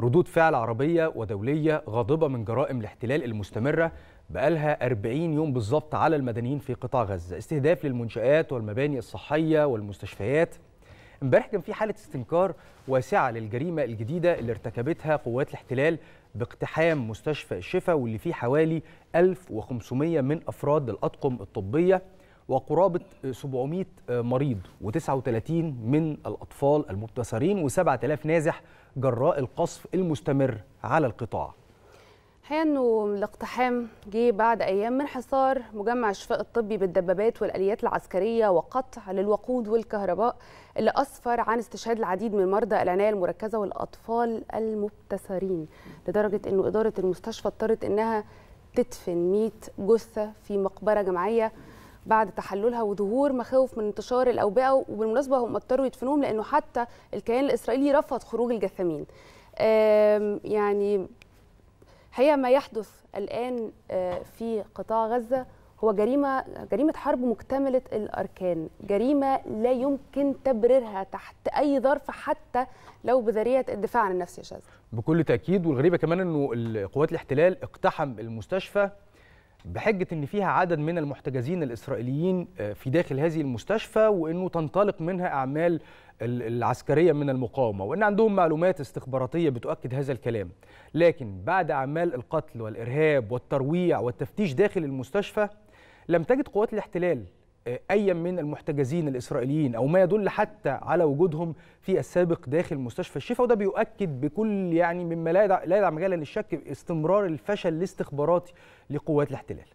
ردود فعل عربية ودولية غاضبة من جرائم الاحتلال المستمرة بقالها 40 يوم بالظبط على المدنيين في قطاع غزة استهداف للمنشآت والمباني الصحية والمستشفيات امبارح كان في حالة استنكار واسعة للجريمة الجديدة اللي ارتكبتها قوات الاحتلال باقتحام مستشفى الشفا واللي فيه حوالي 1500 من أفراد الأطقم الطبية وقرابة 700 مريض و39 من الأطفال المبتسرين و7000 نازح جراء القصف المستمر على القطاع الحقيقه انه الاقتحام جه بعد ايام من حصار مجمع الشفاء الطبي بالدبابات والاليات العسكريه وقطع للوقود والكهرباء اللي اسفر عن استشهاد العديد من مرضى العنايه المركزه والاطفال المبتسرين لدرجه انه اداره المستشفى اضطرت انها تدفن 100 جثه في مقبره جماعيه بعد تحللها وظهور مخاوف من انتشار الاوبئه وبالمناسبه هم اضطروا يدفنوهم لانه حتى الكيان الاسرائيلي رفض خروج الجثامين يعني هي ما يحدث الان آه، في قطاع غزه هو جريمه جريمه حرب مكتمله الاركان جريمه لا يمكن تبريرها تحت اي ظرف حتى لو بذريعه الدفاع عن النفس يا شاذ بكل تاكيد والغريبه كمان انه قوات الاحتلال اقتحم المستشفى بحجة أن فيها عدد من المحتجزين الإسرائيليين آه، في داخل هذه المستشفى وأنه تنطلق منها أعمال العسكرية من المقاومة وأن عندهم معلومات استخباراتية بتؤكد هذا الكلام لكن بعد أعمال القتل والإرهاب والترويع والتفتيش داخل المستشفى لم تجد قوات الاحتلال أي من المحتجزين الإسرائيليين أو ما يدل حتى على وجودهم في السابق داخل مستشفى الشفاء وده بيؤكد بكل يعني مما لا يدع مجالا للشك استمرار الفشل الاستخباراتي لقوات الاحتلال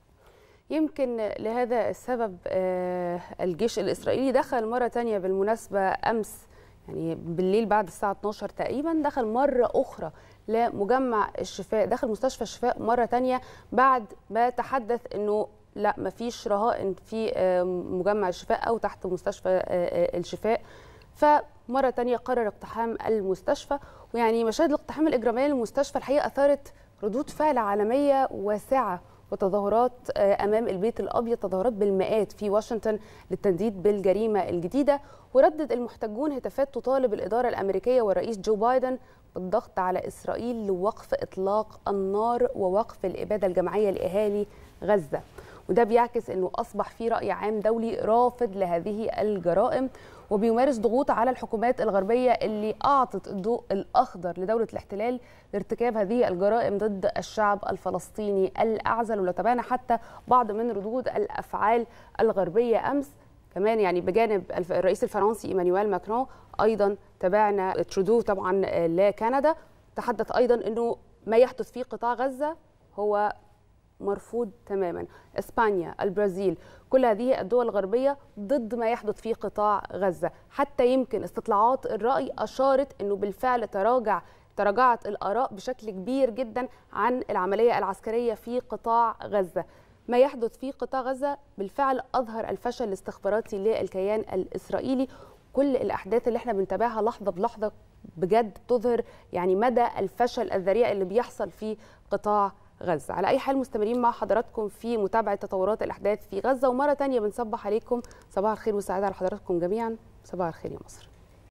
يمكن لهذا السبب آه، الجيش الإسرائيلي دخل مرة تانية بالمناسبة أمس يعني بالليل بعد الساعة 12 تقريبا دخل مرة أخرى لمجمع الشفاء دخل مستشفى الشفاء مرة تانية بعد ما تحدث أنه لا مفيش رهائن في آه، مجمع الشفاء او تحت مستشفى آه، آه، الشفاء فمره تانية قرر اقتحام المستشفى ويعني مشاهد الاقتحام الاجرامي للمستشفى الحقيقه اثارت ردود فعل عالميه واسعه وتظاهرات امام البيت الابيض تظاهرات بالمئات في واشنطن للتنديد بالجريمه الجديده وردد المحتجون هتافات تطالب الاداره الامريكيه والرئيس جو بايدن بالضغط على اسرائيل لوقف اطلاق النار ووقف الاباده الجماعيه لاهالي غزه وده بيعكس أنه أصبح في رأي عام دولي رافض لهذه الجرائم وبيمارس ضغوط على الحكومات الغربية اللي أعطت الضوء الأخضر لدولة الاحتلال لارتكاب هذه الجرائم ضد الشعب الفلسطيني الأعزل ولو تابعنا حتى بعض من ردود الأفعال الغربية أمس كمان يعني بجانب الرئيس الفرنسي ايمانويل ماكرون ايضا تابعنا ترودو طبعا لكندا تحدث ايضا انه ما يحدث في قطاع غزه هو مرفوض تماما اسبانيا البرازيل كل هذه الدول الغربيه ضد ما يحدث في قطاع غزه حتى يمكن استطلاعات الراي اشارت انه بالفعل تراجع تراجعت الاراء بشكل كبير جدا عن العمليه العسكريه في قطاع غزه ما يحدث في قطاع غزه بالفعل اظهر الفشل الاستخباراتي للكيان الاسرائيلي كل الاحداث اللي احنا بنتابعها لحظه بلحظه بجد تظهر يعني مدى الفشل الذريع اللي بيحصل في قطاع غزه غزة على أي حال مستمرين مع حضراتكم في متابعة تطورات الأحداث في غزة ومرة تانية بنصبح عليكم صباح الخير وسعادة على حضراتكم جميعا صباح الخير يا مصر